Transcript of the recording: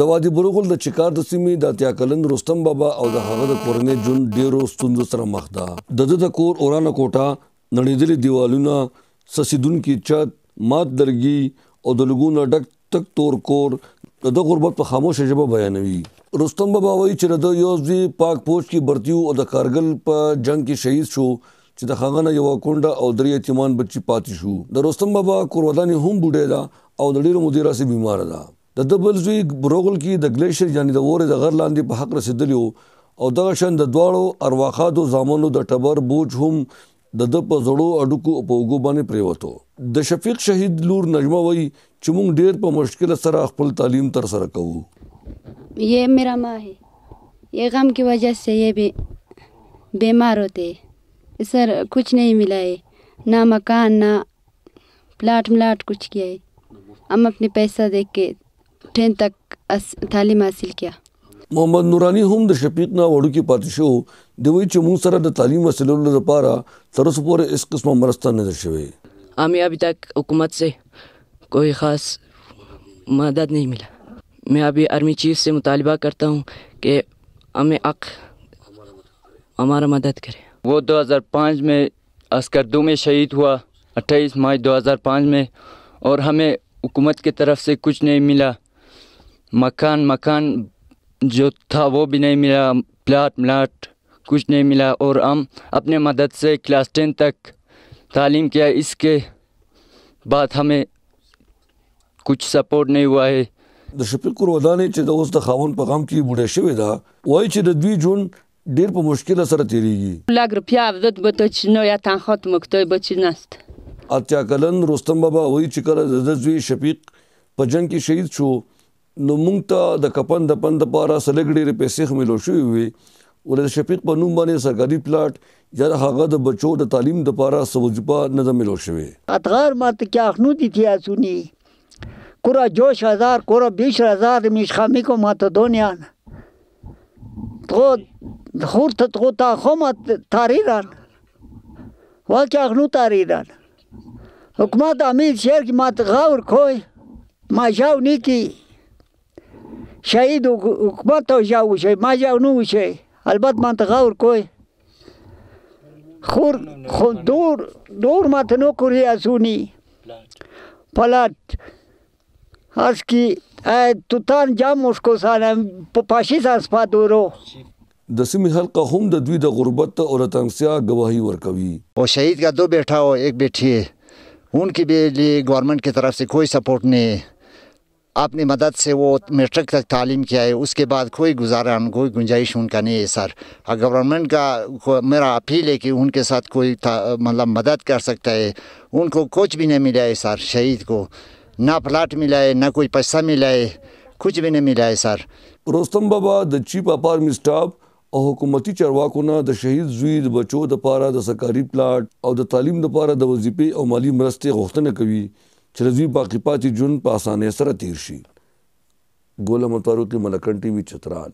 د وادي بروغل د چکار د سیمې د اتیا کلند رستم بابا او د هغه د کورنۍ جون ډیرو ستونزو سره مخ ده د د کور اورانه کوټه نړیدلې دیوالونه سسیدون کی چت مات درګي او د لګونو ډک تک تور کور د غربت په خاموشه جبه بیانوي رستم بابا وایي چې د یوزي پاک پوش کی برتیو او د کارګل په جنگ کې شهید شو چې د خاغنه یو کونډه او درې یتیمان بچي پاتې شو د رستم بابا کور ودانې هم بوډه ده او د ډیرو مدیره سي بیمار ده د دبل زوی بروغل کې د گلیشیر یعنی د وره د غر لاندې په حق رسیدلی او دغه شند د دواړو ارواخاتو زامنو د ټبر بوج هم د د په زړو اډوکو په وګو باندې پریوتو د شفیق شهید لور نجمه وای چې مونږ ډیر په مشکل سره خپل تعلیم تر سره کوو یہ میرا ماں ہے یہ غم کی وجہ سے یہ بھی بیمار ہوتے سر کچھ नहीं मिला है ना मकान ना प्लाट मलाट कुछ किया है हम अपने पैसा देख के टेंथ तक तालीम हासिल किया मोहम्मद नूरानी हम दशपीत ना वड़ू की पातिशो देवी चमू सरा द तालीम हासिल द पारा तरसपोर इस किस्म मरस्ता ने दर्शवे हमें अभी तक हुकूमत से कोई ख़ास मदद नहीं मिला मैं अभी आर्मी चीफ से मुतालबा करता हूँ कि हमें अक हमारा मदद करे वो 2005 में दो में शहीद हुआ 28 मई 2005 में और हमें हुकूमत की तरफ से कुछ नहीं मिला मकान मकान जो था वो भी नहीं मिला प्लाट म्लाट कुछ नहीं मिला और हम अपने मदद से क्लास टेन तक तालीम किया इसके बाद हमें कुछ सपोर्ट नहीं हुआ है د شپیلکور ودانې چې د اوس د خاون په غم کې بوډه شوې ده وایي چې د دوی جون ډیر په مشکل سره تیریږي لاګر پیاوت به ته چې نو یا تنخات مکتوب به چې نست اتیا کلن رستم بابا وایي چې کله د دوی شفیق په جنگ کې شهید شو نو مونږ ته د کپن د پند لپاره سلګډې پیسې خملو شوې وي ولې شفیق په نوم باندې سرکاري پلاټ یا هغه د بچو د تعلیم د لپاره سوجپا نظم ملو شوې اتغار ماته کې اخنودي تیا سونی کورا جوش هزار کورا بیش هزار میش خامی کو ماته دونیان تغو خور ته تغو تا خو مات تاریران واکه اخنو تاریران حکومت امیر شهر کې ماته غاور کوی ما جاو نیکی شهید حکومت او جاو شي ما جاو نو شي البته ما ته غور کوی خور خو دور دور ما ته نو کوي اسونی پلات اس کی توتان جام مشکو سانه په پاشي ساس پادورو د سیمه حلقه هم د دوی د غربت او تنگسیا گواہی ورکوي او شهید کا دو بیٹا او ایک بیٹی ہے ان کی بھی لیے گورنمنٹ کی طرف سے کوئی سپورٹ نہیں ہے अपनी मदद से वो मेट्रिक तक तालीम किया है उसके बाद कोई गुजारा कोई गुंजाइश उनका नहीं है सर और गवर्नमेंट का मेरा अपील है कि उनके साथ कोई मतलब मदद कर सकता है उनको कुछ भी नहीं मिला है सर शहीद को ना प्लाट मिला है ना कोई पैसा मिला है कुछ भी नहीं मिला है सर रोस्तम बाबा the chief of army staff और हुकूमती چارواکونه د شهید زوی د بچو د پاره د سرکاري پلاټ او د تعلیم د پاره د وظیفې او مالی مرستې غوښتنه چې د دوی باقی پاتې ژوند په اسانۍ سره تیر شي ګوله متارو کې ملکن ټي وي چترال